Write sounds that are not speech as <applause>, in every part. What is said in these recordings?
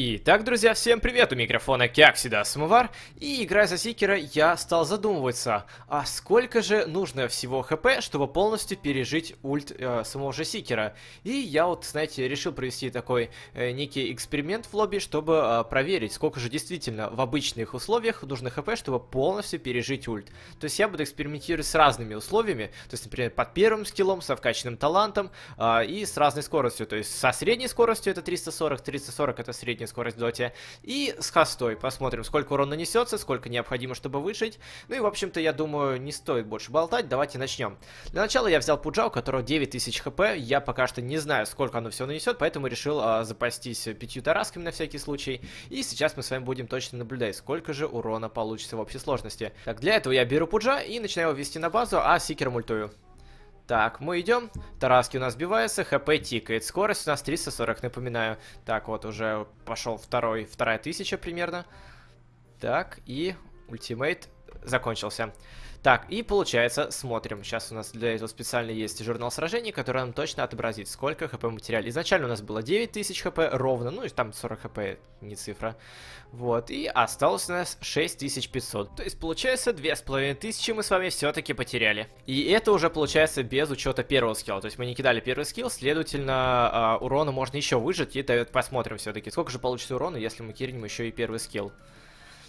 Итак, друзья, всем привет! У микрофона, как всегда, Самовар. И играя за Сикера, я стал задумываться, а сколько же нужно всего хп, чтобы полностью пережить ульт э, самого же Сикера. И я вот, знаете, решил провести такой э, некий эксперимент в лобби, чтобы э, проверить, сколько же действительно в обычных условиях нужно хп, чтобы полностью пережить ульт. То есть я буду экспериментировать с разными условиями, то есть, например, под первым скиллом, со вкачанным талантом э, и с разной скоростью. То есть со средней скоростью это 340, 340 это средняя скорость в доте. И с хастой посмотрим, сколько урон нанесется, сколько необходимо, чтобы выжить Ну и, в общем-то, я думаю, не стоит больше болтать, давайте начнем. Для начала я взял Пуджа, у которого 9000 хп, я пока что не знаю, сколько оно все нанесет, поэтому решил а, запастись э, пятью тарасками на всякий случай. И сейчас мы с вами будем точно наблюдать, сколько же урона получится в общей сложности. Так, для этого я беру Пуджа и начинаю его вести на базу, а Сикер мультую. Так, мы идем. Тараски у нас сбивается, хп тикает. Скорость у нас 340, напоминаю. Так, вот уже пошел второй, вторая тысяча примерно. Так, и ультимейт закончился. Так, и получается, смотрим. Сейчас у нас для этого специально есть журнал сражений, который нам точно отобразит, сколько хп мы теряли. Изначально у нас было 9000 хп ровно, ну и там 40 хп, не цифра. Вот, и осталось у нас 6500. То есть, получается, 2500 мы с вами все-таки потеряли. И это уже получается без учета первого скилла. То есть, мы не кидали первый скилл, следовательно, а, урона можно еще выжить И посмотрим все-таки, сколько же получится урона, если мы кирнем еще и первый скилл.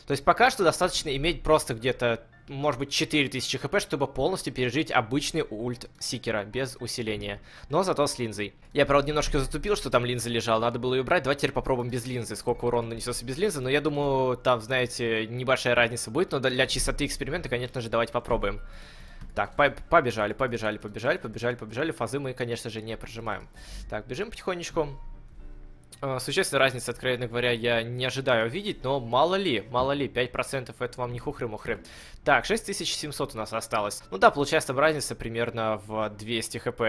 То есть пока что достаточно иметь просто где-то, может быть, 4000 хп, чтобы полностью пережить обычный ульт Сикера без усиления. Но зато с линзой. Я, правда, немножко затупил, что там линза лежала, надо было ее брать. Давайте теперь попробуем без линзы, сколько урона нанесется без линзы. Но я думаю, там, знаете, небольшая разница будет, но для чистоты эксперимента, конечно же, давайте попробуем. Так, побежали, побежали, побежали, побежали, побежали. Фазы мы, конечно же, не прожимаем. Так, бежим потихонечку. А, Существенной разницы, откровенно говоря, я не ожидаю видеть, но мало ли, мало ли, 5% это вам не хухры-мухры. Так, 6700 у нас осталось. Ну да, получается разница примерно в 200 хп.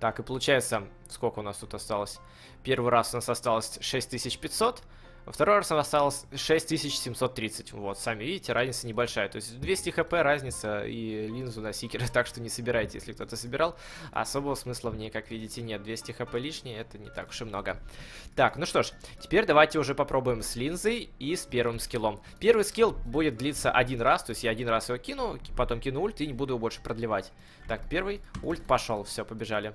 Так, и получается, сколько у нас тут осталось? Первый раз у нас осталось 6500, во второй раз осталось 6730. Вот, сами видите, разница небольшая. То есть 200 хп разница и линзу на сикер, <laughs> так что не собирайте, если кто-то собирал. Особого смысла в ней, как видите, нет. 200 хп лишнее, это не так уж и много. Так, ну что ж, теперь давайте уже попробуем с линзой и с первым скиллом. Первый скилл будет длиться один раз, то есть я один раз его кину, потом кину ульт и не буду его больше продлевать. Так, первый ульт пошел, все, побежали.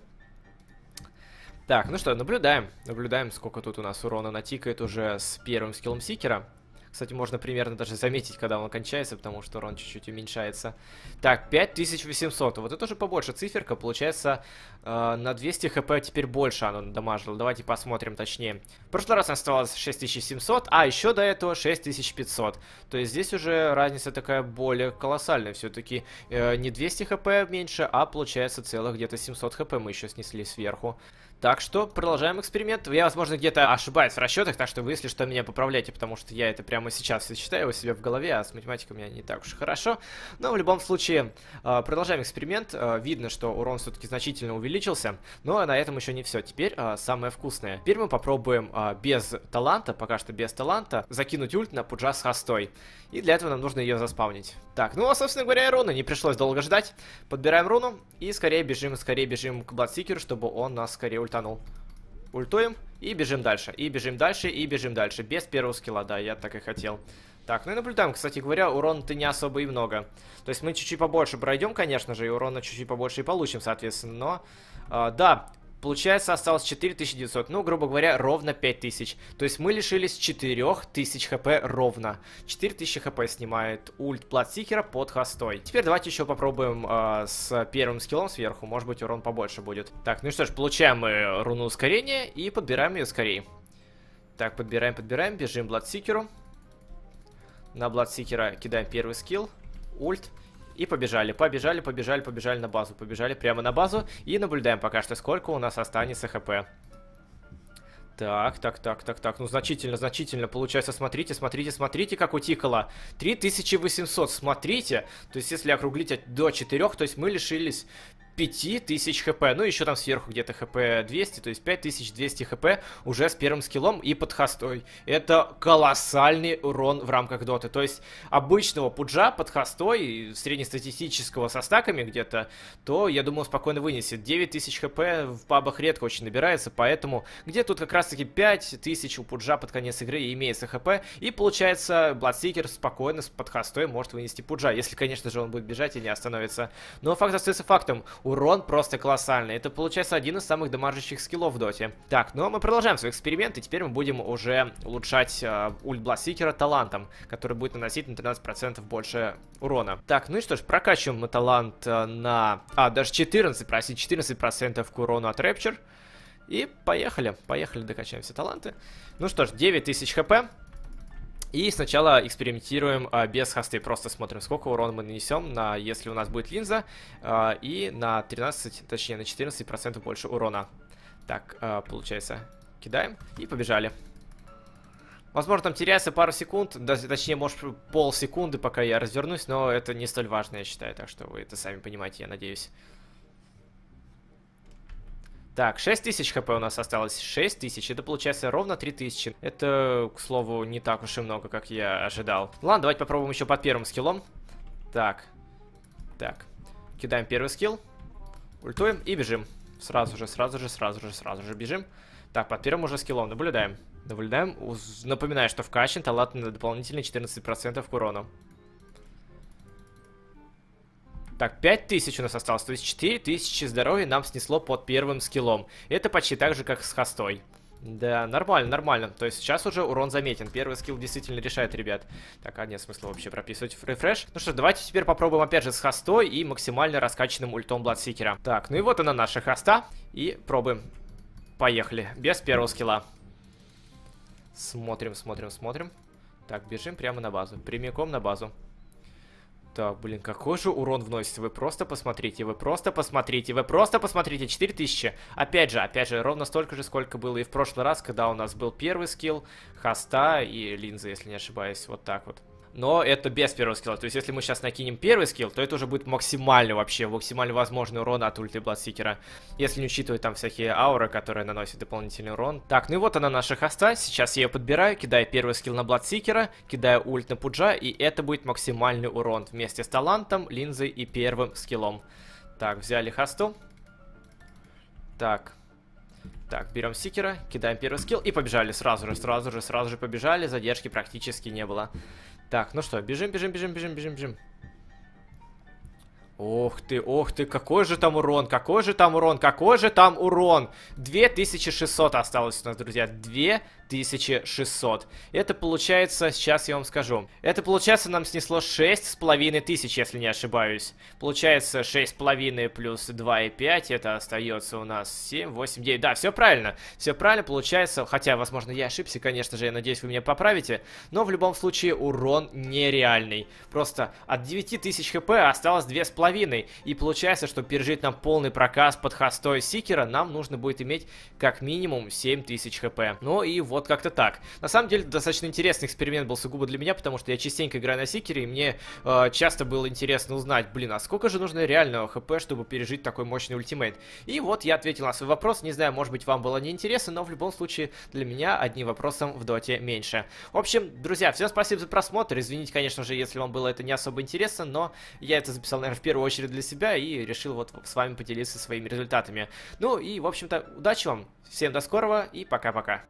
Так, ну что, наблюдаем. Наблюдаем, сколько тут у нас урона натикает уже с первым скиллом Сикера. Кстати, можно примерно даже заметить, когда он кончается, потому что урон чуть-чуть уменьшается. Так, 5800. Вот это уже побольше циферка. Получается, э, на 200 хп теперь больше оно дамажило. Давайте посмотрим точнее. В прошлый раз оставалось 6700, а еще до этого 6500. То есть здесь уже разница такая более колоссальная. Все-таки э, не 200 хп меньше, а получается целых где-то 700 хп мы еще снесли сверху. Так что продолжаем эксперимент. Я, возможно, где-то ошибаюсь в расчетах, так что вы, если что, меня поправляйте, потому что я это прям прямо сейчас я считаю у себя в голове, а с математикой у меня не так уж и хорошо. Но в любом случае, а, продолжаем эксперимент. А, видно, что урон все-таки значительно увеличился, но ну, а на этом еще не все. Теперь самое вкусное. Теперь мы попробуем без таланта, пока что без таланта, закинуть ульт на пуджа с хостой. И для этого нам нужно ее заспавнить. Так, ну а собственно говоря и не пришлось долго ждать. Подбираем руну и скорее бежим, скорее бежим к Бладсикеру, чтобы он нас скорее ультанул. Ультуем. И бежим дальше. И бежим дальше, и бежим дальше. Без первого скилла, да, я так и хотел. Так, ну и наблюдаем, кстати говоря, урона-то не особо и много. То есть мы чуть-чуть побольше пройдем, конечно же, и урона чуть-чуть побольше и получим, соответственно. Но, э, да, Получается, осталось 4900, ну, грубо говоря, ровно 5000. То есть мы лишились 4000 хп ровно. 4000 хп снимает ульт Бладсикера под хостой. Теперь давайте еще попробуем э, с первым скиллом сверху, может быть урон побольше будет. Так, ну что ж, получаем мы руну ускорения и подбираем ее скорее. Так, подбираем, подбираем, бежим Бладсикеру. На Бладсикера кидаем первый скилл, ульт. И побежали, побежали, побежали, побежали на базу, побежали прямо на базу. И наблюдаем пока что, сколько у нас останется хп. Так, так, так, так, так. Ну, значительно, значительно. Получается, смотрите, смотрите, смотрите, как утикало. 3800, смотрите. То есть, если округлить до 4, то есть мы лишились 5000 хп. Ну, еще там сверху где-то хп 200, то есть 5200 хп уже с первым скиллом и под хостой. Это колоссальный урон в рамках доты. То есть обычного пуджа под хостой, среднестатистического со стаками где-то, то, я думаю, спокойно вынесет. 9000 хп в пабах редко очень набирается, поэтому где тут как раз-таки 5000 у пуджа под конец игры имеется хп, и получается Бладсикер спокойно с под хостой может вынести пуджа, если, конечно же, он будет бежать и не остановится. Но факт остается фактом урон просто колоссальный. Это получается один из самых дамажащих скиллов в доте. Так, ну а мы продолжаем свой эксперимент, и теперь мы будем уже улучшать э, ульт Бластикера талантом, который будет наносить на 13% больше урона. Так, ну и что ж, прокачиваем мы талант э, на... А, даже 14, прости, 14% к урону от Рэпчер. И поехали, поехали, докачаем все таланты. Ну что ж, 9000 хп. И сначала экспериментируем а, без хосты, просто смотрим, сколько урона мы нанесем, на, если у нас будет линза, а, и на 13, точнее на 14% больше урона. Так, а, получается, кидаем и побежали. Возможно, там теряется пару секунд, да, точнее, может, полсекунды, пока я развернусь, но это не столь важно, я считаю, так что вы это сами понимаете, я надеюсь. Так, 6000 хп у нас осталось. 6000, это получается ровно 3000. Это, к слову, не так уж и много, как я ожидал. Ладно, давайте попробуем еще под первым скиллом. Так, так. Кидаем первый скилл. Ультуем и бежим. Сразу же, сразу же, сразу же, сразу же бежим. Так, под первым уже скиллом наблюдаем. Наблюдаем. Напоминаю, что вкачан талант на дополнительные 14% к урону. Так, 5000 у нас осталось, то есть 4000 здоровья нам снесло под первым скиллом. Это почти так же, как с хостой. Да, нормально, нормально. То есть сейчас уже урон заметен. Первый скилл действительно решает, ребят. Так, а нет смысла вообще прописывать рефреш. Ну что давайте теперь попробуем опять же с хостой и максимально раскачанным ультом Бладсикера. Так, ну и вот она наша хоста. И пробуем. Поехали. Без первого скилла. Смотрим, смотрим, смотрим. Так, бежим прямо на базу. Прямиком на базу да, блин, какой же урон вносит, Вы просто посмотрите, вы просто посмотрите, вы просто посмотрите. 4000. Опять же, опять же, ровно столько же, сколько было и в прошлый раз, когда у нас был первый скилл, хоста и Линза, если не ошибаюсь. Вот так вот но это без первого скилла. То есть, если мы сейчас накинем первый скилл, то это уже будет максимально вообще, максимально возможный урон от ульты Бладсикера, если не учитывать там всякие ауры, которые наносят дополнительный урон. Так, ну и вот она наша хоста, сейчас я ее подбираю, кидаю первый скилл на Бладсикера, кидаю ульт на Пуджа, и это будет максимальный урон вместе с талантом, линзой и первым скиллом. Так, взяли хосту. Так, так, берем стикера, кидаем первый скилл и побежали сразу же, сразу же, сразу же побежали. Задержки практически не было. Так, ну что, бежим, бежим, бежим, бежим, бежим, бежим. Ох ты, ох ты, какой же там урон, какой же там урон, какой же там урон. 2600 осталось у нас, друзья, 6600. Это получается, сейчас я вам скажу. Это получается нам снесло 6500, если не ошибаюсь. Получается 6,5 плюс 2,5, это остается у нас 7, 8, 9. Да, все правильно. Все правильно получается, хотя, возможно, я ошибся, конечно же, я надеюсь, вы меня поправите. Но в любом случае урон нереальный. Просто от 9000 хп осталось 2,5. И получается, что пережить нам полный проказ под хостой Сикера нам нужно будет иметь как минимум 7000 хп. Ну и вот вот как-то так. На самом деле, достаточно интересный эксперимент был сугубо для меня, потому что я частенько играю на Сикере, и мне э, часто было интересно узнать, блин, а сколько же нужно реального хп, чтобы пережить такой мощный ультимейт? И вот я ответил на свой вопрос, не знаю, может быть, вам было неинтересно, но в любом случае для меня одним вопросом в доте меньше. В общем, друзья, всем спасибо за просмотр, извините, конечно же, если вам было это не особо интересно, но я это записал, наверное, в первую очередь для себя и решил вот с вами поделиться своими результатами. Ну и, в общем-то, удачи вам, всем до скорого и пока-пока.